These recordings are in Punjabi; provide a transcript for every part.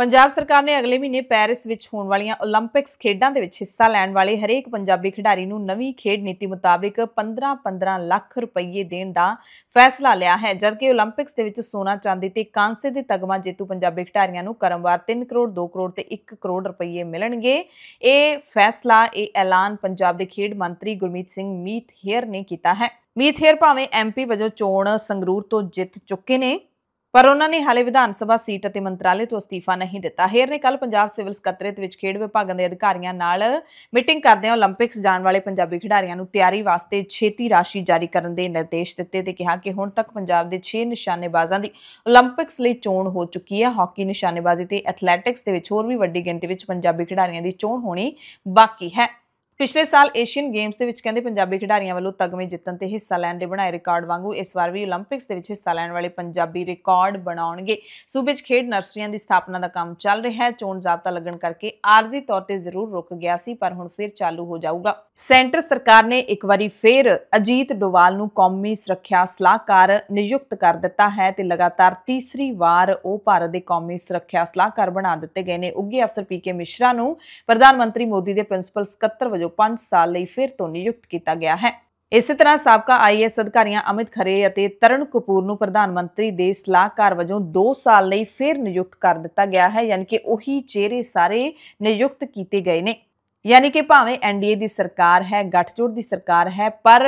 ਪੰਜਾਬ ਸਰਕਾਰ ਨੇ ਅਗਲੇ ਮਹੀਨੇ ਪੈਰਿਸ ਵਿੱਚ ਹੋਣ ਵਾਲੀਆਂ 올림픽ਸ ਖੇਡਾਂ ਦੇ ਵਿੱਚ ਹਿੱਸਾ ਲੈਣ ਵਾਲੇ ਹਰੇਕ ਪੰਜਾਬੀ ਖਿਡਾਰੀ ਨੂੰ ਨਵੀਂ ਖੇਡ ਨੀਤੀ ਮੁਤਾਬਿਕ 15-15 ਲੱਖ ਰੁਪਏ ਦੇਣ ਦਾ ਫੈਸਲਾ ਲਿਆ ਹੈ ਜਦਕਿ 올림픽ਸ ਦੇ ਵਿੱਚ ਸੋਨਾ ਚਾਂਦੀ ਤੇ ਕਾਂਸੇ ਦੇ ਤਗਮਾ ਜੇਤੂ ਪੰਜਾਬੀ ਖਿਡਾਰੀਆਂ ਨੂੰ ਕਰਮਵਾਰ 3 ਕਰੋੜ 2 ਕਰੋੜ ਤੇ 1 ਕਰੋੜ ਰੁਪਏ ਮਿਲਣਗੇ ਇਹ ਫੈਸਲਾ ਇਹ ਐਲਾਨ ਪੰਜਾਬ ਦੇ ਖੇਡ ਮੰਤਰੀ ਗੁਰਮੀਤ ਸਿੰਘ ਮੀਤ ਹੇਅਰ ਨੇ ਕੀਤਾ ਹੈ ਮੀਤ ਹੇਅਰ ਭਾਵੇਂ ਐਮਪੀ ਵਜੋਂ ਚੋਣ ਸੰਗਰੂਰ ਤੋਂ ਜਿੱਤ ਚੁੱਕੇ ਨੇ ਪਰ ਉਹਨਾਂ ਨੇ ਹਾਲੇ ਵਿਧਾਨ ਸਭਾ ਸੀਟ ਅਤੇ ਮੰਤਰਾਲੇ ਤੋਂ ਅਸਤੀਫਾ ਨਹੀਂ ਦਿੱਤਾ ਹੇਰ ਨੇ ਕੱਲ ਪੰਜਾਬ ਸਿਵਲ ਸਕੱਤਰੇਤ ਵਿੱਚ ਖੇਡ ਵਿਭਾਗਾਂ ਦੇ ਅਧਿਕਾਰੀਆਂ ਨਾਲ ਮੀਟਿੰਗ ਕਰਦੇ ਹੋਏ 올림픽ਸ ਜਾਣ ਵਾਲੇ ਪੰਜਾਬੀ ਖਿਡਾਰੀਆਂ ਨੂੰ ਤਿਆਰੀ ਵਾਸਤੇ ਛੇਤੀ ਰਾਸ਼ੀ ਜਾਰੀ ਕਰਨ ਦੇ ਨਿਰਦੇਸ਼ ਦਿੱਤੇ ਤੇ ਕਿਹਾ ਕਿ ਹੁਣ ਤੱਕ ਪੰਜਾਬ ਦੇ 6 ਨਿਸ਼ਾਨੇਬਾਜ਼ਾਂ ਦੀ 올림픽ਸ ਲਈ ਚੋਣ ਹੋ ਚੁੱਕੀ ਹੈ ਹਾਕੀ ਨਿਸ਼ਾਨੇਬਾਜ਼ੀ ਤੇ ਐਥਲੈਟਿਕਸ ਦੇ ਵਿੱਚ ਹੋਰ ਵੀ ਵੱਡੀ ਗਿਣਤੀ ਵਿੱਚ ਪੰਜਾਬੀ ਖਿਡਾਰੀਆਂ ਦੀ ਚੋਣ ਹੋਣੀ ਬਾਕੀ ਹੈ ਪਿਛਲੇ ਸਾਲ ਏਸ਼ੀਅਨ ਗੇਮਸ ਦੇ ਵਿੱਚ ਕਹਿੰਦੇ ਪੰਜਾਬੀ ਖਿਡਾਰੀਆਂ ਵੱਲੋਂ ਤਗਮੇ ਜਿੱਤਣ ਤੇ ਹਿੱਸਾ ਲੈਣ ਦੇ ਬਣਾਏ ਰਿਕਾਰਡ ਵਾਂਗੂ ਇਸ ਵਾਰ ਵੀ 올림픽ਸ ਦੇ ਵਿੱਚ ਹਿੱਸਾ ਲੈਣ ਵਾਲੇ ਪੰਜਾਬੀ ਰਿਕਾਰਡ ਬਣਾਉਣਗੇ ਸੂਬੇ 'ਚ ਖੇਡ ਨਰਸਰੀਆਂ ਦੀ ਸਥਾਪਨਾ ਦਾ ਕੰਮ ਚੱਲ ਰਿਹਾ ਹੈ ਚੋਣ ਜ਼ਾਬਤਾ ਲੱਗਣ ਕਰਕੇ ਆਰਜ਼ੀ ਤੌਰ ਤੇ ਜ਼ਰੂਰ ਰੁਕ ਗਿਆ ਸੀ ਪਰ ਹੁਣ ਫਿਰ ਚਾਲੂ ਹੋ ਜਾਊਗਾ ਸੈਂਟਰ ਸਰਕਾਰ ਨੇ ਇੱਕ ਵਾਰੀ ਫੇਰ ਅਜੀਤ ਡੋਵਾਲ ਨੂੰ ਕੌਮੀ ਸੁਰੱਖਿਆ ਸਲਾਹਕਾਰ ਨਿਯੁਕਤ ਕਰ ਦਿੱਤਾ ਹੈ ਤੇ ਲਗਾਤਾਰ ਤੀਸਰੀ ਵਾਰ ਉਹ ਭਾਰਤ ਦੇ ਕੌਮੀ ਸੁਰੱਖਿਆ ਸਲਾਹਕਾਰ ਬਣਾ ਦਿੱਤੇ ਗਏ ਨੇ ਉੱਗੇ ਅਫਸਰ ਪੀਕੇ ਮਿਸ਼ਰਾ ਨੂੰ ਪ੍ਰਧਾਨ ਮੰਤਰੀ ਮੋਦੀ ਦੇ ਪ੍ਰਿੰਸੀਪਲ ਸਕੱਤਰ ਵਜੋਂ ਜੋ 5 ਸਾਲ ਲਈ ਫਿਰ ਤੋਂ ਨਿਯੁਕਤ ਕੀਤਾ ਗਿਆ ਹੈ ਇਸੇ ਤਰ੍ਹਾਂ ਸਾਬਕਾ ਆਈਐਸ ਅਧਿਕਾਰੀਆਂ ਅਮਿਤ ਖਰੇ ਅਤੇ ਤਰਨ ਕਪੂਰ ਨੂੰ ਪ੍ਰਧਾਨ ਮੰਤਰੀ ਦੇ ਸਲਾਹਕਾਰ ਵਜੋਂ 2 ਸਾਲ ਲਈ ਫਿਰ ਨਿਯੁਕਤ ਕਰ ਦਿੱਤਾ ਗਿਆ ਹੈ ਯਾਨੀ ਕਿ ਉਹੀ ਚਿਹਰੇ ਸਾਰੇ ਨਿਯੁਕਤ ਕੀਤੇ ਗਏ ਨੇ ਯਾਨੀ ਕਿ ਭਾਵੇਂ ਐਨਡੀਏ ਦੀ ਸਰਕਾਰ ਹੈ ਗੱਠਜੋੜ ਦੀ ਸਰਕਾਰ ਹੈ ਪਰ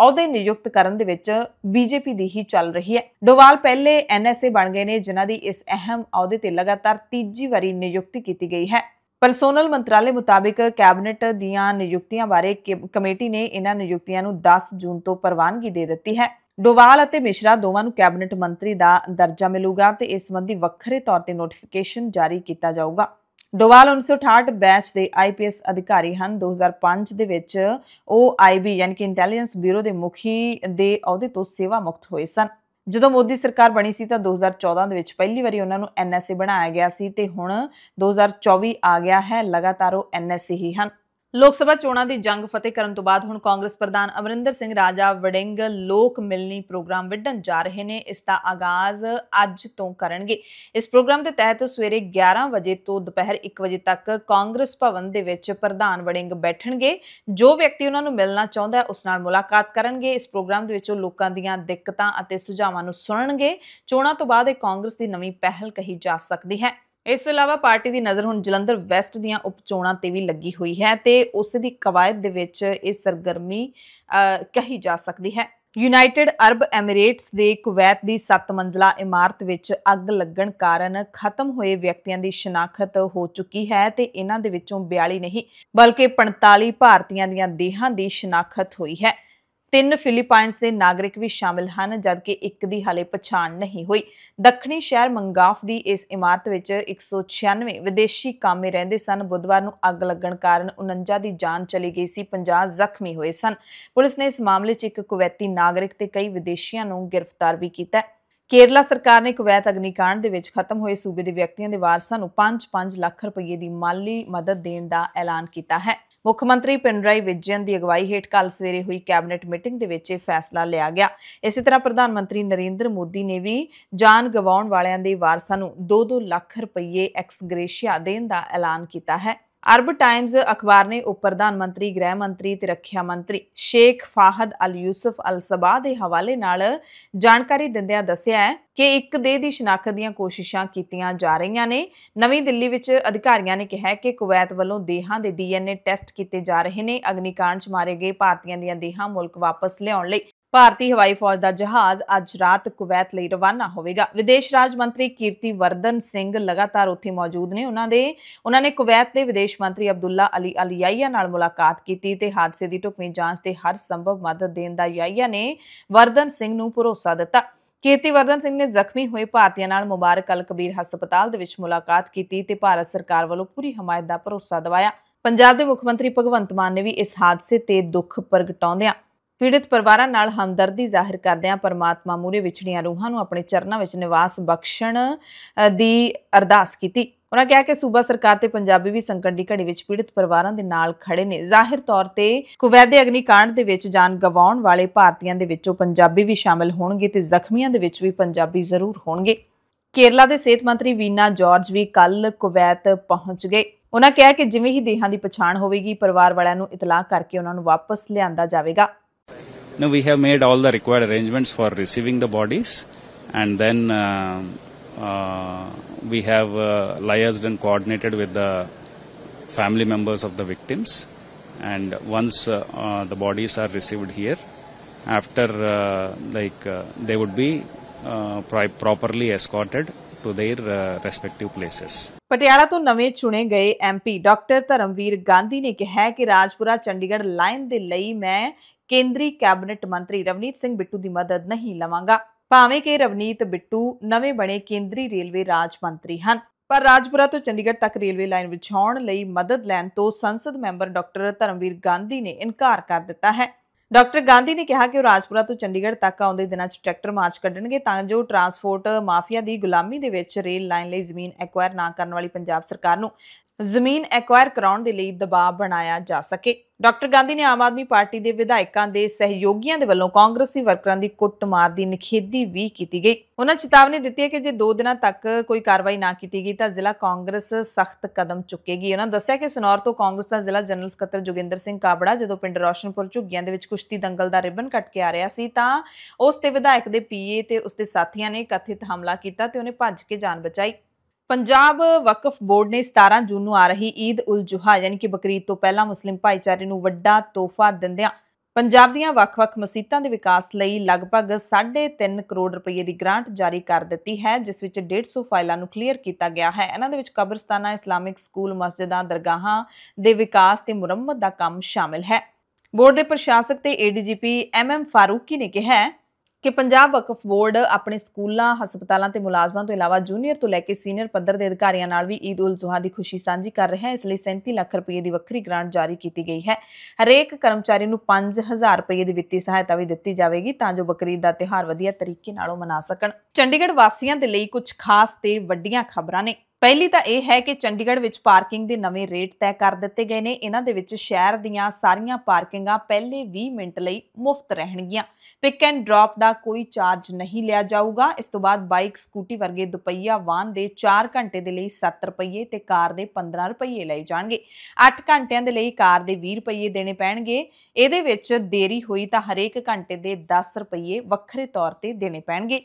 ਅਹੁਦੇ ਨਿਯੁਕਤ ਕਰਨ ਦੇ ਵਿੱਚ ਬੀਜੇਪੀ ਦੀ ਹੀ ਚੱਲ ਰਹੀ ਹੈ ਡੋਵਾਲ ਪਹਿਲੇ ਐਨਐਸਏ ਬਣ ਗਏ ਨੇ ਜਿਨ੍ਹਾਂ ਦੀ ਇਸ ਅਹਿਮ ਅਹੁਦੇ ਤੇ ਲਗਾਤਾਰ ਤੀਜੀ ਵਾਰੀ ਨਿਯੁਕਤੀ ਕੀਤੀ ਗਈ ਹੈ ਪਰਸੋਨਲ ਮੰਤਰਾਲੇ ਮੁਤਾਬਕ ਕੈਬਨਿਟ ਦੀਆਂ ਨਿਯੁਕਤੀਆਂ ਬਾਰੇ ਕਮੇਟੀ ਨੇ ਇਹਨਾਂ ਨਿਯੁਕਤੀਆਂ ਨੂੰ 10 ਜੂਨ ਤੋਂ ਪ੍ਰਵਾਨਗੀ ਦੇ ਦਿੱਤੀ ਹੈ ਡੋਵਾਲ ਅਤੇ ਮਿਸ਼ਰਾ ਦੋਵਾਂ ਨੂੰ ਕੈਬਨਿਟ ਮੰਤਰੀ ਦਾ ਦਰਜਾ ਮਿਲੂਗਾ ਤੇ ਇਸ ਸੰਬੰਧੀ ਵੱਖਰੇ ਤੌਰ ਤੇ ਨੋਟੀਫਿਕੇਸ਼ਨ ਜਾਰੀ ਕੀਤਾ ਜਾਊਗਾ ਡੋਵਾਲ 1968 ਬੈਚ ਦੇ ਆਈਪੀਐਸ ਅਧਿਕਾਰੀ ਹਨ 2005 ਦੇ ਵਿੱਚ ਉਹ ਆਈਬੀ ਯਾਨੀ ਕਿ ਇੰਟੈਲੀਜੈਂਸ ਬਿਊਰੋ ਦੇ ਮੁਖੀ ਦੇ ਅਹੁਦੇ ਤੋਂ ਸੇਵਾ ਮੁਕਤ ਹੋਏ ਸਨ ਜਦੋਂ ਮੋਦੀ ਸਰਕਾਰ ਬਣੀ ਸੀ ਤਾਂ 2014 ਦੇ ਵਿੱਚ ਪਹਿਲੀ ਵਾਰੀ ਉਹਨਾਂ ਨੂੰ ਐਨਐਸਏ ਬਣਾਇਆ ਗਿਆ ਸੀ ਤੇ ਹੁਣ 2024 ਆ ਗਿਆ ਹੈ ਲਗਾਤਾਰ ਉਹ ਐਨਐਸਏ ਹੀ ਹਨ ਲੋਕ ਸਭਾ ਚੋਣਾਂ ਦੀ ਜੰਗ ਫਤਿਹ ਕਰਨ ਤੋਂ ਬਾਅਦ ਹੁਣ ਕਾਂਗਰਸ ਪ੍ਰਧਾਨ ਅਮਰਿੰਦਰ ਸਿੰਘ ਰਾਜਾ ਵੜਿੰਗ ਲੋਕ ਮਿਲਣੀ ਪ੍ਰੋਗਰਾਮ ਵਿੱਢਣ ਜਾ ਰਹੇ ਨੇ ਇਸ ਦਾ ਆਗਾਜ਼ ਅੱਜ ਤੋਂ ਕਰਨਗੇ ਇਸ ਪ੍ਰੋਗਰਾਮ ਦੇ ਤਹਿਤ ਸਵੇਰੇ 11 ਵਜੇ ਤੋਂ ਦੁਪਹਿਰ 1 ਵਜੇ ਤੱਕ ਕਾਂਗਰਸ ਭਵਨ ਦੇ ਵਿੱਚ ਪ੍ਰਧਾਨ ਵੜਿੰਗ ਬੈਠਣਗੇ ਜੋ ਵਿਅਕਤੀ ਉਹਨਾਂ ਨੂੰ ਮਿਲਣਾ ਚਾਹੁੰਦਾ ਹੈ ਉਸ ਨਾਲ ਮੁਲਾਕਾਤ ਕਰਨਗੇ ਇਸ ਪ੍ਰੋਗਰਾਮ ਦੇ ਵਿੱਚ ਉਹ ਲੋਕਾਂ ਦੀਆਂ ਦਿੱਕਤਾਂ ਅਤੇ ਸੁਝਾਵਾਂ ਨੂੰ ਸੁਣਨਗੇ ਚੋਣਾਂ ਤੋਂ ਬਾਅਦ ਇਹ ਕਾਂਗਰਸ ਦੀ ਨਵੀਂ ਪਹਿਲ ਕਹੀ ਜਾ ਸਕਦੀ ਹੈ ਇਸ ਤੋਂ ਇਲਾਵਾ ਪਾਰਟੀ ਦੀ ਨਜ਼ਰ ਹੁਣ ਜਲੰਧਰ ਵੈਸਟ ਦੀਆਂ ਉਪਚੋਣਾਂ ਤੇ ਵੀ ਲੱਗੀ ਹੋਈ ਹੈ ਤੇ ਉਸ ਦੀ ਕਵਾਇਦ ਦੇ ਵਿੱਚ ਇਹ ਸਰਗਰਮੀ ਕਹੀ ਜਾ ਸਕਦੀ ਹੈ ਯੂਨਾਈਟਿਡ ਅਰਬ ਐਮੀਰੇਟਸ ਦੇ ਕੁਵੈਤ ਦੀ 7 ਮੰਜ਼ਲਾ ਇਮਾਰਤ ਵਿੱਚ ਅੱਗ ਲੱਗਣ ਕਾਰਨ ਖਤਮ ਹੋਏ ਵਿਅਕਤੀਆਂ ਦੀ ਸ਼ਨਾਖਤ ਹੋ ਚੁੱਕੀ ਹੈ ਤੇ ਇਹਨਾਂ ਦੇ ਵਿੱਚੋਂ 42 ਨਹੀਂ ਬਲਕਿ 45 ਭਾਰਤੀਆਂ ਦੀਆਂ ਦੇਹਾਂ ਦੀ ਸ਼ਨਾਖਤ ਹੋਈ ਹੈ ਤਿੰਨ ਫਿਲੀਪਾਈਨਸ ਦੇ ਨਾਗਰਿਕ ਵੀ ਸ਼ਾਮਲ ਹਨ ਜਦਕਿ ਇੱਕ ਦੀ ਹਾਲੇ ਪਛਾਣ ਨਹੀਂ ਹੋਈ ਦੱਖਣੀ ਸ਼ਹਿਰ ਮੰਗਾਫ ਦੀ ਇਸ ਇਮਾਰਤ ਵਿੱਚ 196 ਵਿਦੇਸ਼ੀ ਕਾਮੇ ਰਹਿੰਦੇ ਸਨ ਬੁੱਧਵਾਰ ਨੂੰ ਅੱਗ ਲੱਗਣ ਕਾਰਨ 49 ਦੀ ਜਾਨ ਚਲੀ ਗਈ ਸੀ 50 ਜ਼ਖਮੀ ਹੋਏ ਸਨ ਪੁਲਿਸ ਨੇ ਇਸ ਮਾਮਲੇ 'ਚ ਇੱਕ ਕੁਵੈਤੀ ਨਾਗਰਿਕ ਤੇ ਕਈ ਵਿਦੇਸ਼ੀਆਂ ਨੂੰ ਗ੍ਰਿਫਤਾਰ ਵੀ ਕੀਤਾ ਕੇਰਲਾ ਸਰਕਾਰ ਨੇ ਕੁਵੈਤ ਅਗਨੀਕਾਂਡ ਦੇ ਵਿੱਚ ਖਤਮ ਹੋਏ ਸੂਬੇ ਦੇ ਵਿਅਕਤੀਆਂ ਦੇ ਵਾਰਸਾਂ ਨੂੰ 5-5 ਲੱਖ ਰੁਪਏ ਦੀ ਮਾਲੀ ਮਦਦ ਦੇਣ ਦਾ ਐਲਾਨ ਕੀਤਾ ਹੈ ਮੁੱਖ ਮੰਤਰੀ ਪਿੰਡਰਾਈ ਵਿਜਯਨ ਦੀ ਅਗਵਾਈ ਹੇਠ ਕੱਲ ਸਵੇਰੇ ਹੋਈ ਕੈਬਨਿਟ ਮੀਟਿੰਗ ਦੇ ਵਿੱਚ ਇਹ ਫੈਸਲਾ ਲਿਆ ਗਿਆ ਇਸੇ ਤਰ੍ਹਾਂ ਪ੍ਰਧਾਨ ਮੰਤਰੀ ਨਰਿੰਦਰ ਮੋਦੀ ਨੇ ਵੀ ਜਾਨ ਗਵਾਉਣ ਵਾਲਿਆਂ ਦੇ ਵਾਰਸਾਂ ਨੂੰ 2-2 ਲੱਖ ਰੁਪਏ ਐਕਸ ਗ੍ਰੇਸ਼ੀਆ ਦੇਣ ਦਾ ਐਲਾਨ ਕੀਤਾ ਹੈ ਅਰਬ ਟਾਈਮਜ਼ ਅਖਬਾਰ ਨੇ ਉਪ ਪ੍ਰਧਾਨ ਮੰਤਰੀ ਗ੍ਰਹਿ ਮੰਤਰੀ ਤੇ ਰੱਖਿਆ ਮੰਤਰੀ ਸ਼ੇਖ ਫਾਹਦ ਅਲ ਯੂਸਫ ਅਲ ਸਬਾ ਦੇ ਹਵਾਲੇ ਨਾਲ ਜਾਣਕਾਰੀ ਦਿੰਦਿਆਂ ਦੱਸਿਆ ਹੈ ਕਿ ਇੱਕ ਦੇਹ ਦੀ ਸ਼ਨਾਖਤ ਦੀਆਂ ਕੋਸ਼ਿਸ਼ਾਂ ਕੀਤੀਆਂ ਜਾ ਰਹੀਆਂ ਨੇ ਨਵੀਂ ਦਿੱਲੀ ਵਿੱਚ ਅਧਿਕਾਰੀਆਂ ਨੇ ਕਿਹਾ ਕਿ ਕੁਵੈਤ ਵੱਲੋਂ ਦੇਹਾਂ ਦੇ ਡੀਐਨਏ ਟੈਸਟ ਕੀਤੇ ਜਾ ਰਹੇ ਨੇ ਅਗਨੀਕਾਂਡ 'ਚ ਮਾਰੇ ਗਏ ਭਾਰਤੀਆਂ ਦੀਆਂ ਦੇਹਾਂ ਮੁਲਕ ਵਾਪਸ ਲਿਆਉਣ ਲਈ ਭਾਰਤੀ ਹਵਾਈ ਫੌਜ ਦਾ ਜਹਾਜ਼ ਅੱਜ ਰਾਤ ਕੁਵੈਤ ਲਈ ਰਵਾਨਾ ਹੋਵੇਗਾ ਵਿਦੇਸ਼ ਰਾਜ ਮੰਤਰੀ ਕੀਰਤੀ ਵਰਦਨ ਸਿੰਘ ਲਗਾਤਾਰ ਉੱਥੇ ਮੌਜੂਦ ਨੇ ਉਹਨਾਂ ਦੇ ਉਹਨਾਂ ਨੇ ਕੁਵੈਤ ਦੇ ਵਿਦੇਸ਼ ਮੰਤਰੀ ਅਬਦੁੱਲਾ ਅਲੀ ਅਲੀਆਇਆ ਨਾਲ ਮੁਲਾਕਾਤ ਕੀਤੀ ਤੇ ਹਾਦਸੇ ਦੀ ਟੁਕਮੀ ਜਾਂਚ ਤੇ ਹਰ ਸੰਭਵ ਮਦਦ ਦੇਣ ਦਾ ਯਾਇਆ ਨੇ ਵਰਦਨ ਸਿੰਘ ਨੂੰ ਭਰੋਸਾ ਦਿੱਤਾ ਕੀਰਤੀ ਵਰਦਨ ਸਿੰਘ ਨੇ ਜ਼ਖਮੀ ਹੋਏ ਭਾਰਤੀਆਂ ਨਾਲ ਮੁਬਾਰਕ ਅਲ ਕਬੀਰ ਹਸਪਤਾਲ ਦੇ ਵਿੱਚ ਮੁਲਾਕਾਤ ਕੀਤੀ ਤੇ ਭਾਰਤ ਸਰਕਾਰ ਵੱਲੋਂ ਪੂਰੀ ਹਮਾਇਤ ਦਾ ਭਰੋਸਾ ਦਿਵਾਇਆ ਪੰਜਾਬ ਦੇ ਮੁੱਖ ਮੰਤਰੀ ਭਗਵੰਤ ਮਾਨ ਨੇ ਵੀ ਇਸ ਹਾਦਸੇ ਤੇ ਦੁੱਖ ਪ੍ਰਗਟਾਉਂਦਿਆਂ ਪੀੜਿਤ ਪਰਿਵਾਰਾਂ ਨਾਲ ਹਮਦਰਦੀ ਜ਼ਾਹਿਰ ਕਰਦਿਆਂ ਪਰਮਾਤਮਾ ਮੂਰੇ ਵਿਛੜੀਆਂ ਰੂਹਾਂ ਨੂੰ ਆਪਣੇ ਚਰਨਾਂ ਵਿੱਚ ਨਿਵਾਸ ਬਖਸ਼ਣ ਦੀ ਅਰਦਾਸ ਕੀਤੀ ਉਹਨਾਂ ਕਿਹਾ ਕਿ ਸੂਬਾ ਸਰਕਾਰ ਤੇ ਪੰਜਾਬੀ ਵੀ ਸੰਕਟ ਦੀ ਘੜੀ ਵਿੱਚ ਪੀੜਿਤ ਪਰਿਵਾਰਾਂ ਦੇ ਨਾਲ ਖੜੇ ਨੇ ਜ਼ਾਹਿਰ ਤੌਰ ਤੇ ਕੁਵੈਦ ਦੇ ਅਗਨੀਕਾਂਡ ਦੇ ਵਿੱਚ ਜਾਨ ਗਵਾਉਣ ਵਾਲੇ ਭਾਰਤੀਆਂ ਦੇ ਵਿੱਚੋਂ ਪੰਜਾਬੀ ਵੀ ਸ਼ਾਮਲ ਹੋਣਗੇ ਤੇ ਜ਼ਖਮੀਆਂ ਦੇ ਵਿੱਚ ਵੀ ਪੰਜਾਬੀ ਜ਼ਰੂਰ ਹੋਣਗੇ ਕੇਰਲਾ ਦੇ ਸਿਹਤ ਮੰਤਰੀ ਵੀਨਾ ਜਾਰਜ ਵੀ ਕੱਲ ਕੁਵੈਤ ਪਹੁੰਚ ਗਏ ਉਹਨਾਂ ਕਿਹਾ ਕਿ ਜਿਵੇਂ ਹੀ ਦੇਹਾਂ ਦੀ ਪਛਾਣ ਹੋਵੇਗੀ ਪਰਿਵਾਰ ਵਾਲਿਆਂ ਨੂੰ ਇਤਲਾਹ ਕਰਕੇ ਉਹਨਾਂ ਨੂੰ ਵਾਪਸ ਲਿਆਂਦਾ ਜਾਵੇਗਾ Now we have made all the required arrangements for receiving the bodies and then uh, uh, we have uh, liaised and coordinated with the family members of the victims and once uh, uh, the bodies are received here after uh, like they would be properly escorted to their uh, respective places. Patiala ਤੋਂ ਨਵੇਂ ਚੁਣੇ ਗਏ ਐਮਪੀ ਡਾਕਟਰ ਧਰਮਵੀਰ ਗਾਂਧੀ ਨੇ ਕਿਹਾ ਕਿ ਰਾਜਪੁਰਾ ਚੰਡੀਗੜ੍ਹ ਲਾਈਨ ਦੇ ਲਈ ਮੈਂ ਕੇਂਦਰੀ ਕੈਬਨਿਟ ਮੰਤਰੀ ਰਵਨੀਤ ਸਿੰਘ ਬਿੱਟੂ ਦੀ ਮਦਦ ਨਹੀਂ ਲਵਾਂਗਾ ਭਾਵੇਂ ਕਿ ਰਵਨੀਤ ਬਿੱਟੂ ਨਵੇਂ ਬਣੇ ਕੇਂਦਰੀ ਰੇਲਵੇ ਰਾਜ ਮੰਤਰੀ ਹਨ ਪਰ ਰਾਜਪੁਰਾ ਤੋਂ ਚੰਡੀਗੜ੍ਹ ਤੱਕ ਰੇਲਵੇ ਲਾਈਨ ਵਿਛਾਉਣ ਲਈ ਮਦਦ ਲੈਣ ਤੋਂ ਸੰਸਦ ਮੈਂਬਰ ਡਾਕਟਰ ਧਰਮਵੀਰ ਗਾਂਧੀ ਨੇ ਇਨਕਾਰ ਕਰ ਦਿੱਤਾ ਹੈ ਡਾਕਟਰ ਗਾਂਧੀ ਨੇ ਕਿਹਾ ਕਿ ਉਹ ਰਾਜਪੁਰਾ ਤੋਂ ਚੰਡੀਗੜ੍ਹ ਤੱਕ ਆਉਂਦੇ ਦਿਨਾਂ 'ਚ ਟਰੈਕਟਰ ਮਾਰਚ ਕੱਢਣਗੇ ਤਾਂ ਜੋ ਟਰਾਂਸਪੋਰਟ ਮਾਫੀਆ ਦੀ ਗੁਲਾਮੀ ਦੇ ਵਿੱਚ ਰੇਲ ਲਾਈਨ ਲਈ ਜ਼ਮੀਨ ਐਕਵਾਇਰ ਨਾ ਕਰਨ ਵਾਲੀ ਪੰਜਾਬ ਸਰਕਾਰ ਨੂੰ ਜ਼ਮੀਨ ਐਕਵਾਇਰ ਕਰਾਉਣ ਦੇ ਲਈ ਦਬਾਅ ਬਣਾਇਆ ਜਾ ਸਕੇ ਡਾਕਟਰ ਗਾਂਧੀ ਨੇ ਆਮ ਆਦਮੀ ਪਾਰਟੀ ਦੇ ਵਿਧਾਇਕਾਂ ਦੇ ਸਹਿਯੋਗੀਆਂ ਦੇ ਵੱਲੋਂ ਕਾਂਗਰਸੀ ਵਰਕਰਾਂ ਦੀ ਕੁੱਟਮਾਰ ਦੀ ਨਿਖੇਧੀ ਵੀ ਕੀਤੀ ਗਈ ਉਹਨਾਂ ਚੇਤਾਵਨੀ ਦਿੱਤੀ ਹੈ ਕਿ ਜੇ 2 ਦਿਨਾਂ ਤੱਕ ਕੋਈ ਕਾਰਵਾਈ ਨਾ ਕੀਤੀ ਗਈ ਤਾਂ ਜ਼ਿਲ੍ਹਾ ਕਾਂਗਰਸ ਸਖਤ ਕਦਮ ਚੁੱਕੇਗੀ ਉਹਨਾਂ ਦੱਸਿਆ ਕਿ ਸਨੌਰ ਤੋਂ ਕਾਂਗਰਸ ਦਾ ਜ਼ਿਲ੍ਹਾ ਜਨਰਲ ਸਕੱਤਰ ਜੋਗਿੰਦਰ ਸਿੰਘ ਕਾਬੜਾ ਜਦੋਂ ਪਿੰਡ ਰੋਸ਼ਨਪੁਰ ਝੁੱਗੀਆਂ ਦੇ ਵਿੱਚ ਕੁਸ਼ਤੀ ਦੰਗਲ ਦਾ ਰਿਬਨ ਕੱਟ ਕੇ ਆ ਰਿਹਾ ਸੀ ਤਾਂ ਉਸ ਤੇ ਵਿਧਾਇਕ ਦੇ ਪੀਏ ਤੇ ਉਸ ਦੇ ਸਾਥੀਆਂ ਨੇ ਕਥਿਤ ਹਮਲਾ ਕੀਤਾ ਤੇ ਉਹਨੇ ਭੱਜ ਕੇ ਜਾਨ ਬਚਾਈ ਪੰਜਾਬ ਵਕਫ ਬੋਰਡ ਨੇ 17 ਜੂਨ ਨੂੰ ਆ ਰਹੀ ਈਦ ਉਲ ਜੁਹਾ ਯਾਨੀ ਕਿ ਬਕਰੀਦ ਤੋਂ ਪਹਿਲਾਂ ਮੁਸਲਿਮ ਭਾਈਚਾਰੇ ਨੂੰ ਵੱਡਾ ਤੋਹਫਾ ਦਿੰਦਿਆਂ ਪੰਜਾਬ ਦੀਆਂ ਵੱਖ-ਵੱਖ ਮਸਜਿਦਾਂ ਦੇ ਵਿਕਾਸ ਲਈ ਲਗਭਗ 3.5 ਕਰੋੜ ਰੁਪਏ ਦੀ ਗ੍ਰਾਂਟ ਜਾਰੀ ਕਰ ਦਿੱਤੀ ਹੈ ਜਿਸ ਵਿੱਚ 150 ਫਾਈਲਾਂ ਨੂੰ ਕਲੀਅਰ ਕੀਤਾ ਗਿਆ ਹੈ ਇਹਨਾਂ ਦੇ ਵਿੱਚ ਕਬਰਸਤਾਨਾਂ ਇਸਲਾਮਿਕ ਸਕੂਲ ਮਸਜਿਦਾਂ ਦਰਗਾਹਾਂ ਦੇ ਵਿਕਾਸ ਤੇ ਮੁਰੰਮਤ ਦਾ ਕੰਮ ਸ਼ਾਮਿਲ ਹੈ ਬੋਰਡ ਦੇ ਪ੍ਰਸ਼ਾਸਕ ਤੇ ਏਡੀਜੀਪੀ ਐਮਐਮ ਫਾਰੂਕੀ ਨੇ ਕਿਹਾ ਕਿ ਪੰਜਾਬ ਵਕਫ ਬੋਰਡ ਆਪਣੇ ਸਕੂਲਾਂ ਹਸਪਤਾਲਾਂ ਤੇ ਮੁਲਾਜ਼ਮਾਂ ਤੋਂ ਇਲਾਵਾ ਜੂਨੀਅਰ ਤੋਂ ਲੈ ਕੇ ਸੀਨੀਅਰ ਪੱਧਰ ਦੇ ਅਧਿਕਾਰੀਆਂ ਨਾਲ ਵੀ ਈਦ ਉਲ ਜ਼ੁਹਾ ਦੀ ਖੁਸ਼ੀ ਸਾਂਝੀ ਕਰ ਰਿਹਾ ਹੈ ਇਸ ਲਈ 37 ਲੱਖ ਰੁਪਏ ਦੀ ਵੱਖਰੀ ਗ੍ਰਾਂਟ ਜਾਰੀ ਕੀਤੀ ਗਈ ਹੈ ਹਰੇਕ ਕਰਮਚਾਰੀ ਨੂੰ 5000 ਰੁਪਏ ਦੀ ਵਿੱਤੀ ਸਹਾਇਤਾ ਵੀ ਦਿੱਤੀ ਜਾਵੇਗੀ ਤਾਂ ਜੋ ਬਕਰੀਦ ਦਾ ਤਿਹਾਰ ਵਧੀਆ ਤਰੀਕੇ ਨਾਲ ਮਨਾ ਸਕਣ ਚੰਡੀਗੜ੍ਹ ਵਾਸੀਆਂ ਦੇ ਲਈ ਕੁਝ ਖਾਸ ਤੇ ਵੱਡੀਆਂ ਖਬਰਾਂ ਨੇ ਪਹਿਲੀ ਤਾਂ ਇਹ ਹੈ ਕਿ ਚੰਡੀਗੜ੍ਹ ਵਿੱਚ ਪਾਰਕਿੰਗ ਦੇ ਨਵੇਂ ਰੇਟ ਤੈਅ ਕਰ ਦਿੱਤੇ ਗਏ ਨੇ ਇਹਨਾਂ ਦੇ ਵਿੱਚ ਸ਼ਹਿਰ ਦੀਆਂ ਸਾਰੀਆਂ ਪਾਰਕਿੰਗਾਂ ਪਹਿਲੇ 20 ਮਿੰਟ ਲਈ ਮੁਫਤ ਰਹਿਣਗੀਆਂ ਪਿਕ ਐਂਡ ਡ੍ਰੌਪ ਦਾ ਕੋਈ ਚਾਰਜ ਨਹੀਂ ਲਿਆ ਜਾਊਗਾ ਇਸ ਤੋਂ ਬਾਅਦ ਬਾਈਕ ਸਕੂਟੀ ਵਰਗੇ ਦੁਪਹੀਆ ਵਾਹਨ ਦੇ 4 ਘੰਟੇ ਦੇ ਲਈ 7 ਰੁਪਏ ਤੇ ਕਾਰ ਦੇ 15 ਰੁਪਏ ਲਏ ਜਾਣਗੇ 8 ਘੰਟਿਆਂ ਦੇ ਲਈ ਕਾਰ ਦੇ 20 ਰੁਪਏ ਦੇਣੇ ਪੈਣਗੇ ਇਹਦੇ ਵਿੱਚ ਦੇਰੀ ਹੋਈ ਤਾਂ ਹਰੇਕ ਘੰਟੇ ਦੇ 10 ਰੁਪਏ ਵੱਖਰੇ ਤੌਰ ਤੇ ਦੇਣੇ ਪੈਣਗੇ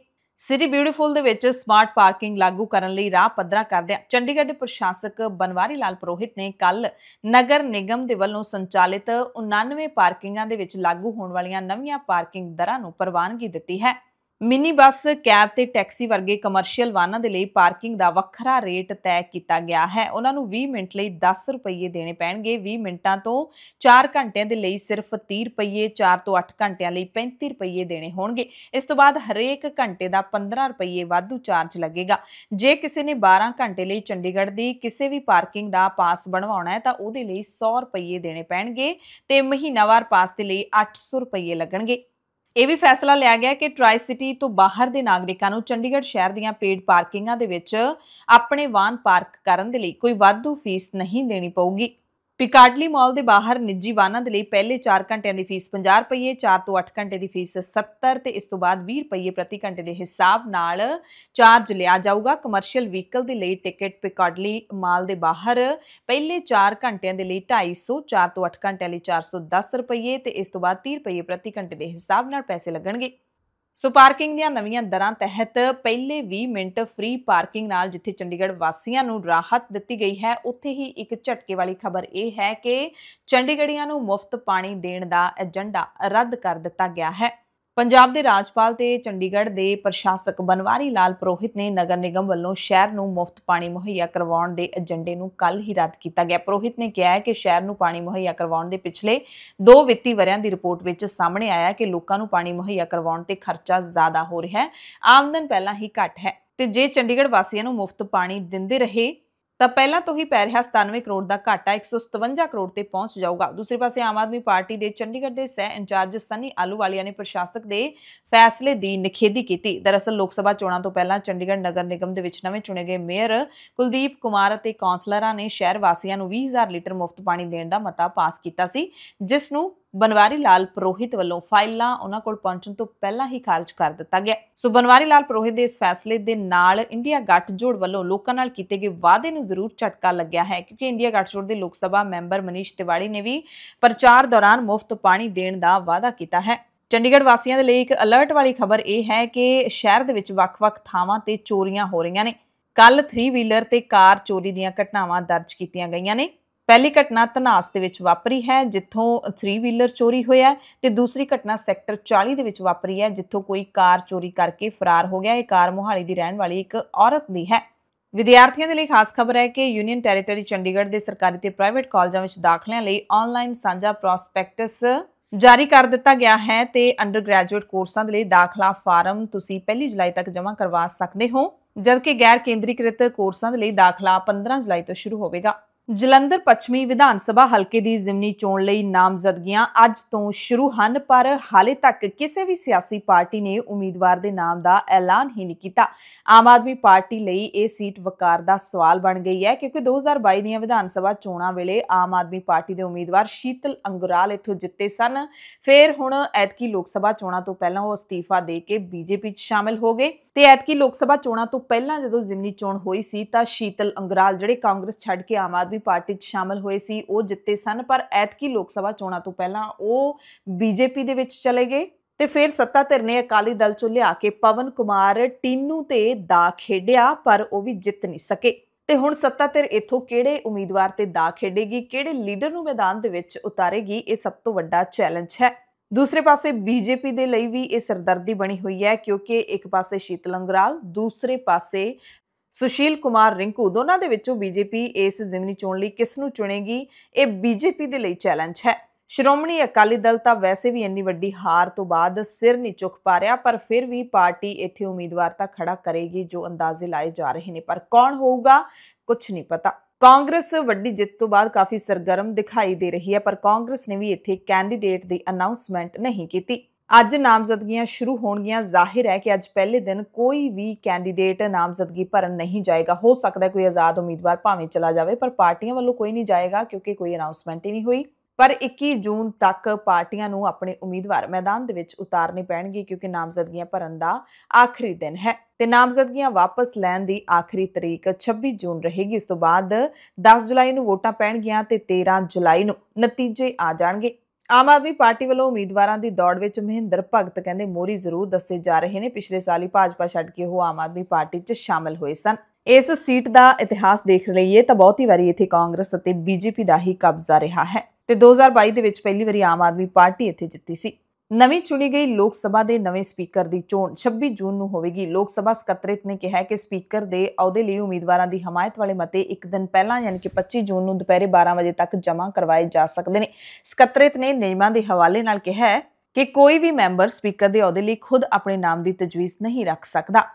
ਸਿਟੀ ਬਿਊਟੀਫੁਲ ਦੇ ਵਿੱਚ ਸਮਾਰਟ ਪਾਰਕਿੰਗ ਲਾਗੂ ਕਰਨ ਲਈ ਰਾਹ ਪੱਧਰਾ ਆ ਚੰਡੀਗੜ੍ਹ ਦੇ ਪ੍ਰਸ਼ਾਸਕ ਬਨਵਾਰੀ ਲਾਲ ਪ੍ਰੋਹਿਤ ਨੇ ਕੱਲ ਨਗਰ ਨਿਗਮ ਦੇ ਵੱਲੋਂ ਸੰਚਾਲਿਤ 99 ਪਾਰਕਿੰਗਾਂ ਦੇ ਵਿੱਚ ਲਾਗੂ ਹੋਣ ਵਾਲੀਆਂ ਨਵੀਆਂ ਪਾਰਕਿੰਗ ਦਰਾਂ ਨੂੰ ਪ੍ਰਵਾਨਗੀ ਦਿੱਤੀ ਹੈ ਮਿਨੀ ਬੱਸ ਕੈਬ ਤੇ ਟੈਕਸੀ ਵਰਗੇ ਕਮਰਸ਼ੀਅਲ ਵਾਹਨਾਂ ਦੇ ਲਈ ਪਾਰਕਿੰਗ ਦਾ ਵੱਖਰਾ ਰੇਟ ਤੈਅ ਕੀਤਾ ਗਿਆ ਹੈ ਉਹਨਾਂ ਨੂੰ 20 ਮਿੰਟ ਲਈ 10 ਰੁਪਏ ਦੇਣੇ ਪੈਣਗੇ 20 ਮਿੰਟਾਂ ਤੋਂ 4 ਘੰਟਿਆਂ ਦੇ ਲਈ ਸਿਰਫ 30 ਰੁਪਏ 4 ਤੋਂ 8 ਘੰਟਿਆਂ ਲਈ 35 ਰੁਪਏ ਦੇਣੇ ਹੋਣਗੇ ਇਸ ਤੋਂ ਬਾਅਦ ਹਰੇਕ ਘੰਟੇ ਦਾ 15 ਰੁਪਏ ਵਾਧੂ ਚਾਰਜ ਲੱਗੇਗਾ ਜੇ ਕਿਸੇ ਨੇ 12 ਘੰਟੇ ਲਈ ਚੰਡੀਗੜ੍ਹ ਦੀ ਕਿਸੇ ਵੀ ਪਾਰਕਿੰਗ ਦਾ ਪਾਸ ਬਣਵਾਉਣਾ ਹੈ ਤਾਂ ਉਹਦੇ ਲਈ 100 ਰੁਪਏ ਦੇਣੇ ਪੈਣਗੇ ਤੇ ਮਹੀਨਾਵਾਰ ਪਾਸ ਦੇ ਲਈ 800 ਰੁਪਏ ਲੱਗਣਗੇ ਇਹ ਵੀ ਫੈਸਲਾ ਲਿਆ ਗਿਆ ਕਿ ਟ੍ਰਾਈ ਸਿਟੀ ਤੋਂ ਬਾਹਰ ਦੇ ਨਾਗਰਿਕਾਂ ਨੂੰ ਚੰਡੀਗੜ੍ਹ ਸ਼ਹਿਰ ਦੀਆਂ ਪੇਡ ਪਾਰਕਿੰਗਾਂ ਦੇ ਵਿੱਚ ਆਪਣੇ ਵਾਹਨ ਪਾਰਕ ਕਰਨ ਦੇ ਲਈ ਕੋਈ ਵਾਧੂ ਫੀਸ ਨਹੀਂ ਦੇਣੀ ਪਊਗੀ ਪਿਕਾਡਲੀ ਮਾਲ ਦੇ ਬਾਹਰ ਨਿੱਜੀ ਵਾਹਨਾਂ ਦੇ ਲਈ ਪਹਿਲੇ 4 ਘੰਟਿਆਂ ਦੀ ਫੀਸ 50 ਰੁਪਏ 4 ਤੋਂ 8 ਘੰਟੇ ਦੀ ਫੀਸ 70 ਤੇ ਇਸ ਤੋਂ ਬਾਅਦ 20 ਰੁਪਏ ਪ੍ਰਤੀ ਘੰਟੇ ਦੇ ਹਿਸਾਬ ਨਾਲ ਚਾਰਜ ਲਿਆ ਜਾਊਗਾ ਕਮਰਸ਼ੀਅਲ ਵਹੀਕਲ ਦੇ ਲਈ ਟਿਕਟ ਪਿਕਾਡਲੀ ਮਾਲ ਦੇ ਬਾਹਰ ਪਹਿਲੇ 4 ਘੰਟਿਆਂ ਦੇ ਲਈ 250 4 ਤੋਂ 8 ਘੰਟਿਆਂ ਲਈ 410 ਰੁਪਏ ਤੇ ਇਸ ਤੋਂ ਬਾਅਦ 30 ਰੁਪਏ ਪ੍ਰਤੀ ਘੰਟੇ ਦੇ ਹਿਸਾਬ ਨਾਲ ਪੈਸੇ ਲੱਗਣਗੇ ਸੋ ਪਾਰਕਿੰਗ ਦੀਆਂ ਨਵੀਆਂ ਦਰਾਂ ਤਹਿਤ ਪਹਿਲੇ 20 ਮਿੰਟ ਫ੍ਰੀ ਪਾਰਕਿੰਗ ਨਾਲ ਜਿੱਥੇ ਚੰਡੀਗੜ੍ਹ ਵਾਸੀਆਂ ਨੂੰ ਰਾਹਤ ਦਿੱਤੀ ਗਈ ਹੈ ਉੱਥੇ ਹੀ ਇੱਕ ਝਟਕੇ ਵਾਲੀ ਖਬਰ ਇਹ ਹੈ ਕਿ ਚੰਡੀਗੜ੍ਹੀਆਂ ਨੂੰ ਮੁਫਤ ਪਾਣੀ ਦੇਣ ਦਾ ਏਜੰਡਾ ਰੱਦ ਕਰ ਦਿੱਤਾ ਗਿਆ ਹੈ ਪੰਜਾਬ ਦੇ ਰਾਜਪਾਲ ਤੇ ਚੰਡੀਗੜ੍ਹ ਦੇ ਪ੍ਰਸ਼ਾਸਕ ਬਨਵਾਰੀ ਲਾਲ ਪ੍ਰੋਹਿਤ ਨੇ ਨਗਰ ਨਿਗਮ ਵੱਲੋਂ ਸ਼ਹਿਰ ਨੂੰ ਮੁਫਤ ਪਾਣੀ ਮੁਹੱਈਆ ਕਰਵਾਉਣ ਦੇ ਏਜੰਡੇ ਨੂੰ ਕੱਲ ਹੀ ਰੱਦ ਕੀਤਾ ਗਿਆ ਪ੍ਰੋਹਿਤ ਨੇ ਕਿਹਾ ਕਿ ਸ਼ਹਿਰ ਨੂੰ ਪਾਣੀ ਮੁਹੱਈਆ ਕਰਵਾਉਣ ਦੇ ਪਿਛਲੇ 2 ਵਿੱਤੀ ਵਰਿਆਂ ਦੀ ਰਿਪੋਰਟ ਵਿੱਚ ਸਾਹਮਣੇ ਆਇਆ ਕਿ ਲੋਕਾਂ ਨੂੰ ਪਾਣੀ ਮੁਹੱਈਆ ਕਰਵਾਉਣ ਤੇ ਖਰਚਾ ਜ਼ਿਆਦਾ ਹੋ ਰਿਹਾ ਹੈ ਆਮਦਨ ਪਹਿਲਾਂ ਹੀ ਘੱਟ ਹੈ ਤੇ ਜੇ ਚੰਡੀਗੜ੍ਹ ਵਾਸੀਆਂ ਨੂੰ ਮੁਫਤ ਪਾਣੀ ਦਿੰਦੇ ਰਹੇ ਤਾਂ ਪਹਿਲਾਂ ਤੋਂ ਹੀ ਪੈ ਰਿਹਾ 97 ਕਰੋੜ ਦਾ ਘਾਟਾ 157 ਕਰੋੜ ਤੇ ਪਹੁੰਚ ਜਾਊਗਾ ਦੂਸਰੇ ਪਾਸੇ ਆਮ ਆਦਮੀ ਪਾਰਟੀ ਦੇ ਚੰਡੀਗੜ੍ਹ ਦੇ ਸਹਿ ਇੰਚਾਰਜ ਸਨੀ ਆਲੂਵਾਲੀਆ ਨੇ ਪ੍ਰਸ਼ਾਸਕ ਦੇ ਫੈਸਲੇ ਦੀ ਨਿਖੇਧੀ ਕੀਤੀ ਦਰਅਸਲ ਲੋਕ ਸਭਾ ਚੋਣਾਂ ਤੋਂ ਪਹਿਲਾਂ ਚੰਡੀਗੜ੍ਹ ਨਗਰ ਨਿਗਮ ਦੇ ਵਿੱਚ ਨਵੇਂ ਚੁਣੇ ਗਏ ਮੇਅਰ ਕੁਲਦੀਪ ਕੁਮਾਰ ਅਤੇ ਕੌਂਸਲਰਾਂ ਨੇ ਸ਼ਹਿਰ ਵਾਸੀਆਂ ਨੂੰ 20000 ਲੀਟਰ ਮੁਫਤ ਪਾਣੀ ਦੇਣ ਦਾ ਮਤਾ ਪਾਸ ਕੀਤਾ ਸੀ ਜਿਸ ਨੂੰ ਬਨਵਾਰੀ ਲਾਲ ਪ੍ਰੋਹਿਤ ਵੱਲੋਂ ਫਾਈਲਾਂ ਉਹਨਾਂ ਕੋਲ ਪਹੁੰਚਣ ਤੋਂ ਪਹਿਲਾਂ ਹੀ ਖਾਰਜ ਕਰ ਦਿੱਤਾ ਗਿਆ ਸੋ ਬਨਵਾਰੀ ਲਾਲ ਪ੍ਰੋਹਿਤ ਦੇ ਇਸ ਫੈਸਲੇ ਦੇ ਨਾਲ ਇੰਡੀਆ ਗੱਠਜੋੜ ਵੱਲੋਂ ਲੋਕਾਂ ਨਾਲ ਕੀਤੇ ਗਏ ਵਾਅਦੇ ਨੂੰ ਜ਼ਰੂਰ ਝਟਕਾ ਲੱਗਿਆ ਹੈ ਕਿਉਂਕਿ ਇੰਡੀਆ ਗੱਠਜੋੜ ਦੇ ਲੋਕ ਸਭਾ ਮੈਂਬਰ ਮਨੀਸ਼ ਤਿਵਾੜੀ ਨੇ ਵੀ ਪ੍ਰਚਾਰ ਦੌਰਾਨ ਮੁਫਤ ਪਾਣੀ ਦੇਣ ਦਾ ਵਾਅਦਾ ਕੀਤਾ ਹੈ ਚੰਡੀਗੜ੍ਹ ਵਾਸੀਆਂ ਦੇ ਲਈ ਇੱਕ ਅਲਰਟ ਵਾਲੀ ਖਬਰ ਇਹ ਹੈ ਕਿ ਸ਼ਹਿਰ ਦੇ ਵਿੱਚ ਵੱਖ-ਵੱਖ ਥਾਵਾਂ ਤੇ ਚੋਰੀਆਂ ਹੋ ਰਹੀਆਂ ਨੇ ਕੱਲ 3 ਵੀਲਰ ਤੇ ਕਾਰ ਚੋਰੀ ਦੀਆਂ ਘਟਨਾਵਾਂ ਦਰਜ ਕੀਤੀਆਂ ਗਈਆਂ ਨੇ ਪਹਿਲੀ ਘਟਨਾ ਤਨਾਸ ਦੇ ਵਿੱਚ ਵਾਪਰੀ ਹੈ ਜਿੱਥੋਂ 3 ਵੀਲਰ ਚੋਰੀ ਹੋਇਆ ਤੇ ਦੂਸਰੀ ਘਟਨਾ ਸੈਕਟਰ 40 ਦੇ ਵਿੱਚ ਵਾਪਰੀ ਹੈ ਜਿੱਥੋਂ ਕੋਈ ਕਾਰ ਚੋਰੀ ਕਰਕੇ ਫਰਾਰ ਹੋ ਗਿਆ ਇਹ ਕਾਰ ਮੋਹਾਲੀ ਦੀ ਰਹਿਣ ਵਾਲੀ ਇੱਕ ਔਰਤ ਦੀ ਹੈ ਵਿਦਿਆਰਥੀਆਂ ਦੇ ਲਈ ਖਾਸ ਖਬਰ ਹੈ ਕਿ ਯੂਨੀਅਨ ਟੈਰੀਟਰੀ ਚੰਡੀਗੜ੍ਹ ਦੇ ਸਰਕਾਰੀ ਤੇ ਪ੍ਰਾਈਵੇਟ ਕਾਲਜਾਂ ਵਿੱਚ ਦਾਖਲਿਆਂ ਲਈ ਆਨਲਾਈਨ ਸਾਂਝਾ ਪ੍ਰੋਸਪੈਕਟਸ ਜਾਰੀ ਕਰ ਦਿੱਤਾ ਗਿਆ ਹੈ ਤੇ ਅੰਡਰ ਗ੍ਰੈਜੂਏਟ ਕੋਰਸਾਂ ਦੇ ਲਈ ਦਾਖਲਾ ਫਾਰਮ ਤੁਸੀਂ 1 ਜੁਲਾਈ ਤੱਕ ਜਮ੍ਹਾਂ ਕਰਵਾ ਸਕਦੇ ਹੋ ਜਦਕਿ ਗੈਰ ਕੇਂਦਰੀਕ੍ਰਿਤ ਕੋਰਸਾਂ ਦੇ ਲਈ ਦਾਖਲਾ 15 ਜੁਲਾਈ ਤੋਂ ਸ਼ੁਰੂ ਹੋਵੇਗਾ ਜਲੰਧਰ ਪੱਛਮੀ ਵਿਧਾਨ ਸਭਾ ਹਲਕੇ ਦੀ ਜ਼ਿਮਨੀ ਚੋਣ ਲਈ ਨਾਮਜ਼ਦਗੀਆਂ ਅੱਜ ਤੋਂ ਸ਼ੁਰੂ ਹਨ ਪਰ ਹਾਲੇ ਤੱਕ ਕਿਸੇ ਵੀ ਸਿਆਸੀ ਪਾਰਟੀ ਨੇ ਉਮੀਦਵਾਰ ਦੇ ਨਾਮ ਦਾ ਐਲਾਨ ਹੀ ਨਹੀਂ ਕੀਤਾ ਆਮ ਆਦਮੀ ਪਾਰਟੀ ਲਈ ਇਹ ਸੀਟ ਵਕਾਰ ਦਾ ਸਵਾਲ ਬਣ ਗਈ ਹੈ ਕਿਉਂਕਿ 2022 ਦੀਆਂ ਵਿਧਾਨ ਸਭਾ ਚੋਣਾਂ ਵੇਲੇ ਆਮ ਆਦਮੀ ਪਾਰਟੀ ਦੇ ਉਮੀਦਵਾਰ ਸ਼ੀਤਲ ਅੰਗਰਾਲ ਇੱਥੋਂ ਜਿੱਤੇ ਸਨ ਫਿਰ ਹੁਣ ਐਤਕੀ ਲੋਕ ਸਭਾ ਚੋਣਾਂ ਤੋਂ ਪਹਿਲਾਂ ਉਹ ਅਸਤੀਫਾ ਦੇ ਕੇ ਬੀਜੇਪੀ 'ਚ ਸ਼ਾਮਲ ਹੋ ਗਏ ਤੇ ਐਤਕੀ ਲੋਕ ਸਭਾ ਚੋਣਾਂ ਤੋਂ ਪਹਿਲਾਂ ਜਦੋਂ ਜ਼ਿਮਨੀ ਚੋਣ ਹੋਈ ਸੀ ਤਾਂ ਸ਼ੀਤਲ ਅੰਗਰਾਲ ਜਿਹੜੇ ਕਾਂਗਰਸ ਛੱਡ ਕੇ ਆਮ ਆਦਮੀ ਪਾਰਟੀ 'ਚ ਸ਼ਾਮਲ ਹੋਏ ਸੀ ਉਹ ਜਿੱਤੇ ਸਨ ਪਰ ਐਤਕੀ ਲੋਕ ਸਭਾ ਚੋਣਾਂ ਤੋਂ ਪਹਿਲਾਂ ਉਹ ਬੀਜੇਪੀ ਦੇ ਵਿੱਚ ਚਲੇ ਗਏ ਤੇ ਫਿਰ ਸੱਤਾ ਧਿਰ ਨੇ ਅਕਾਲੀ ਦਲ ਚੋਂ ਲਿਆ ਕੇ ਪਵਨ ਕੁਮਾਰ ਟੀਨੂ ਤੇ ਦਾ ਖੇਡਿਆ ਪਰ ਉਹ ਵੀ ਜਿੱਤ ਨਹੀਂ ਸਕੇ ਤੇ ਹੁਣ ਸੱਤਾ ਧਿਰ ਇੱਥੋਂ ਕਿਹੜੇ ਉਮੀਦਵਾਰ ਤੇ ਦਾ ਖੇਡੇਗੀ ਕਿਹੜੇ ਲੀਡਰ ਨੂੰ ਮੈਦਾਨ ਦੇ ਵਿੱਚ ਉਤਾਰੇਗੀ ਇਹ ਸਭ ਤੋਂ ਵੱਡਾ ਚੈਲੰਜ ਹੈ ਦੂਸਰੇ ਪਾਸੇ ਬੀਜੇਪੀ ਦੇ ਲਈ ਵੀ ਇਹ ਸਰਦਰਦੀ ਬਣੀ ਹੋਈ ਹੈ ਕਿਉਂਕਿ ਇੱਕ ਪਾਸੇ ਸ਼ੀਤਲ ਅੰਗਰਾਲ ਦੂਸਰੇ ਪਾਸੇ ਸੁਸ਼ੀਲ ਕੁਮਾਰ ਰਿੰਕੂ ਦੋਨਾਂ ਦੇ ਵਿੱਚੋਂ ਬੀਜੇਪੀ ਇਸ ਜ਼ਿਮਨੀ ਚੋਣ ਲਈ ਕਿਸ ਨੂੰ ਚੁਣੇਗੀ ਇਹ ਬੀਜੇਪੀ ਦੇ ਲਈ ਚੈਲੰਜ ਹੈ ਸ਼੍ਰੋਮਣੀ ਅਕਾਲੀ ਦਲ ਤਾਂ ਵੈਸੇ ਵੀ ਇੰਨੀ ਵੱਡੀ ਹਾਰ ਤੋਂ ਬਾਅਦ ਸਿਰ ਨਹੀਂ ਚੁੱਕ ਪਾ ਰਿਹਾ ਪਰ ਫਿਰ ਵੀ ਪਾਰਟੀ ਇੱਥੇ ਉਮੀਦਵਾਰ ਤਾਂ ਖੜਾ ਕਰੇਗੀ ਜੋ ਅੰਦਾਜ਼ੇ ਲਾਏ ਜਾ ਰਹੇ ਨੇ ਪਰ ਕੌਣ ਹੋਊਗਾ ਕੁਝ ਨਹੀਂ ਪਤਾ ਕਾਂਗਰਸ ਵੱਡੀ ਜਿੱਤ ਤੋਂ ਬਾਅਦ ਕਾਫੀ ਸਰਗਰਮ ਦਿਖਾਈ ਦੇ ਰਹੀ ਹੈ ਪਰ ਕਾਂਗਰਸ ਨੇ ਵੀ ਇੱਥੇ ਕੈਂਡੀਡੇਟ ਦੀ ਅਨਾਉਂਸਮੈਂਟ ਨਹੀਂ ਕੀਤੀ ਅੱਜ ਨਾਮਜ਼ਦਗੀਆਂ ਸ਼ੁਰੂ ਹੋਣਗੀਆਂ ਜ਼ਾਹਿਰ ਹੈ ਕਿ ਅੱਜ ਪਹਿਲੇ ਦਿਨ ਕੋਈ ਵੀ ਕੈਂਡੀਡੇਟ ਨਾਮਜ਼ਦਗੀ ਭਰਨ ਨਹੀਂ ਜਾਏਗਾ ਹੋ ਸਕਦਾ ਕੋਈ ਆਜ਼ਾਦ ਉਮੀਦਵਾਰ ਭਾਵੇਂ ਚਲਾ ਜਾਵੇ ਪਰ ਪਾਰਟੀਆਂ ਵੱਲੋਂ ਕੋਈ ਨਹੀਂ ਜਾਏਗਾ ਕਿਉਂਕਿ ਕੋਈ ਅਨਾਉਂਸਮੈਂਟ ਹੀ ਨਹੀਂ ਹੋਈ ਪਰ 21 ਜੂਨ ਤੱਕ ਪਾਰਟੀਆਂ ਨੂੰ ਆਪਣੇ ਉਮੀਦਵਾਰ ਮੈਦਾਨ ਦੇ ਵਿੱਚ ਉਤਾਰਨੇ ਪੈਣਗੇ ਕਿਉਂਕਿ ਨਾਮਜ਼ਦਗੀਆਂ ਭਰਨ ਦਾ ਆਖਰੀ ਦਿਨ ਹੈ ਤੇ ਨਾਮਜ਼ਦਗੀਆਂ ਵਾਪਸ ਲੈਣ ਦੀ ਆਖਰੀ ਤਰੀਕ 26 ਜੂਨ ਰਹੇਗੀ ਇਸ ਤੋਂ ਬਾਅਦ 10 ਜੁਲਾਈ ਨੂੰ ਵੋਟਾਂ ਪੈਣਗੀਆਂ ਤੇ 13 ਜੁਲਾਈ ਨੂੰ ਨਤੀਜੇ ਆ ਜਾਣਗੇ ਆਮ ਆਦਮੀ ਪਾਰਟੀ ਵੱਲੋਂ ਉਮੀਦਵਾਰਾਂ ਦੀ ਦੌੜ ਵਿੱਚ ਮਹਿੰਦਰ ਭਗਤ ਕਹਿੰਦੇ ਮੋਰੀ ਜ਼ਰੂਰ ਦੱਸੇ ਜਾ ਰਹੇ ਨੇ ਪਿਛਲੇ ਸਾਲ ਹੀ ਭਾਜਪਾ ਛੱਡ ਕੇ ਉਹ ਆਮ ਆਦਮੀ ਪਾਰਟੀ 'ਚ ਸ਼ਾਮਲ ਹੋਏ ਸਨ ਇਸ ਸੀਟ ਦਾ ਇਤਿਹਾਸ ਦੇਖ ਲਈਏ ਤਾਂ ਬਹੁਤੀ ਵਾਰੀ ਇੱਥੇ ਕਾਂਗਰਸ ਅਤੇ ਬੀਜੇਪੀ ਦਾ ਹੀ ਕਬਜ਼ਾ ਰਿਹਾ ਹੈ ਤੇ 2022 ਦੇ ਵਿੱਚ ਪਹਿਲੀ ਵਾਰੀ ਆਮ ਆਦਮੀ ਪਾਰਟੀ ਇੱਥੇ ਜਿੱਤੀ ਸੀ ਨਵੀਂ ਚੁਣੀ ਗਈ ਲੋਕ ਸਭਾ ਦੇ ਨਵੇਂ ਸਪੀਕਰ ਦੀ ਚੋਣ 26 ਜੂਨ ਨੂੰ ਹੋਵੇਗੀ ਲੋਕ ਸਭਾ ਸਕੱਤਰੇਤ ਨੇ ਕਿਹਾ ਕਿ ਸਪੀਕਰ ਦੇ ਅਹੁਦੇ ਲਈ ਉਮੀਦਵਾਰਾਂ ਦੀ ਹਮਾਇਤ ਵਾਲੇ ਮਤੇ ਇੱਕ ਦਿਨ ਪਹਿਲਾਂ ਯਾਨੀ ਕਿ 25 ਜੂਨ ਨੂੰ ਦੁਪਹਿਰੇ 12 ਵਜੇ ਤੱਕ ਜਮ੍ਹਾਂ ਕਰਵਾਏ ਜਾ ਸਕਦੇ ਨੇ ਸਕੱਤਰੇਤ ਨੇ ਨਿਯਮਾਂ ਦੇ ਹਵਾਲੇ ਨਾਲ ਕਿਹਾ ਕਿ ਕੋਈ ਵੀ ਮੈਂਬਰ ਸਪੀਕਰ ਦੇ ਅਹੁਦੇ ਲਈ ਖੁਦ ਆਪਣੇ ਨਾਮ ਦੀ ਤਜਵੀਜ਼ ਨਹੀਂ ਰੱਖ ਸਕਦਾ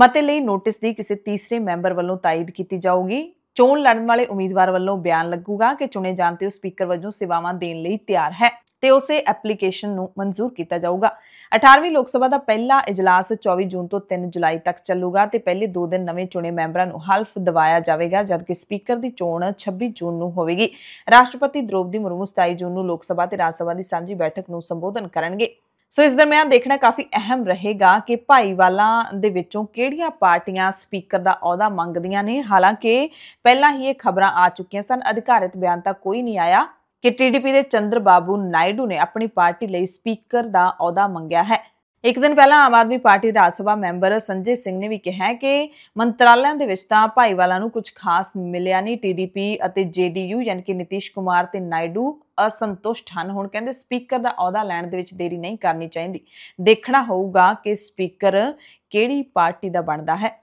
ਮਤੇ ਲਈ ਨੋਟਿਸ ਦੀ ਕਿਸੇ ਤੀਸਰੇ ਮੈਂਬਰ ਵੱਲੋਂ ਤਾਇਦ ਕੀਤੀ ਜਾਊਗੀ ਚੋਣ ਲੜਨ ਵਾਲੇ ਉਮੀਦਵਾਰ ਵੱਲੋਂ ਬਿਆਨ ਲੱਗੂਗਾ ਕਿ ਚੁਣੇ ਜਾਣ ਤੇ ਉਹ ਸਪੀਕਰ ਵਜੋਂ ਸੇਵਾਵਾਂ ਦੇਣ ਲਈ ਤਿਆਰ ਹੈ ਤੇ ਉਸੇ ਐਪਲੀਕੇਸ਼ਨ ਨੂੰ ਮਨਜ਼ੂਰ ਕੀਤਾ ਜਾਊਗਾ 18ਵੀਂ ਲੋਕ ਸਭਾ ਦਾ ਪਹਿਲਾ اجلاس 24 ਜੂਨ ਤੋਂ 3 ਜੁਲਾਈ ਤੱਕ ਚੱਲੂਗਾ ਤੇ ਪਹਿਲੇ 2 ਦਿਨ ਨਵੇਂ ਚੁਣੇ ਮੈਂਬਰਾਂ ਨੂੰ ਹਲਫ ਦਿਵਾਇਆ ਜਾਵੇਗਾ ਜਦਕਿ ਸਪੀਕਰ ਦੀ ਚੋਣ 26 ਜੂਨ ਨੂੰ ਹੋਵੇਗੀ ਰਾਸ਼ਟਰਪਤੀ ਦ੍ਰੋਪਦੀ ਮੁਰਮੂ 27 ਜੂਨ ਨੂੰ ਲੋਕ ਸਭਾ ਤੇ ਰਾਜ ਸਭਾ ਦੀ ਸਾਂਝੀ ਬੈਠਕ ਨੂੰ ਸੰਬੋਧਨ ਕਰਨਗੇ ਸੋ ਇਸ ਦਰਮਿਆਨ ਦੇਖਣਾ ਕਾਫੀ ਅਹਿਮ ਰਹੇਗਾ ਕਿ ਭਾਈਵਾਲਾਂ ਦੇ ਵਿੱਚੋਂ ਕਿਹੜੀਆਂ ਪਾਰਟੀਆਂ ਸਪੀਕਰ ਦਾ ਅਹੁਦਾ ਮੰਗਦੀਆਂ ਨੇ ਹਾਲਾਂਕਿ ਪਹਿਲਾਂ ਹੀ ਇਹ ਖਬਰਾਂ ਆ ਚੁੱਕੀਆਂ ਸਨ ਅਧਿਕਾਰਤ ਬਿਆਨ ਤਾਂ ਕੋਈ ਨਹੀਂ ਆਇਆ ਕਿ ਟੀਡੀਪੀ ਦੇ ਚੰਦਰ ਬਾਬੂ ਨਾਇਡੂ ਨੇ ਆਪਣੀ ਪਾਰਟੀ ਲਈ ਸਪੀਕਰ ਦਾ ਅਹੁਦਾ ਮੰਗਿਆ ਹੈ ਇੱਕ ਦਿਨ ਪਹਿਲਾਂ ਆਮ ਆਦਮੀ ਪਾਰਟੀ ਰਾਜ ਸਭਾ ਮੈਂਬਰ ਸੰਜੇ ਸਿੰਘ ਨੇ ਵੀ ਕਿਹਾ ਕਿ ਮੰਤਰਾਲਿਆਂ ਦੇ ਵਿੱਚ ਤਾਂ ਭਾਈਵਾਲਾਂ ਨੂੰ ਕੁਝ ਖਾਸ ਮਿਲਿਆ ਨਹੀਂ ਟੀਡੀਪੀ ਅਤੇ ਜੇਡੀਯੂ ਯਾਨਕਿ ਨਿਤੀਸ਼ ਕੁਮਾਰ ਤੇ ਨਾਇਡੂ ਅਸੰਤੁਸ਼ਟ ਹਨ ਹੁਣ ਕਹਿੰਦੇ ਸਪੀਕਰ ਦਾ ਅਹੁਦਾ ਲੈਣ ਦੇ ਵਿੱਚ ਦੇਰੀ ਨਹੀਂ ਕਰਨੀ ਚਾਹੀਦੀ ਦੇਖਣਾ ਹੋਊਗਾ ਕਿ ਸਪੀਕਰ ਕਿਹੜੀ ਪਾਰਟੀ ਦਾ ਬਣਦਾ ਹੈ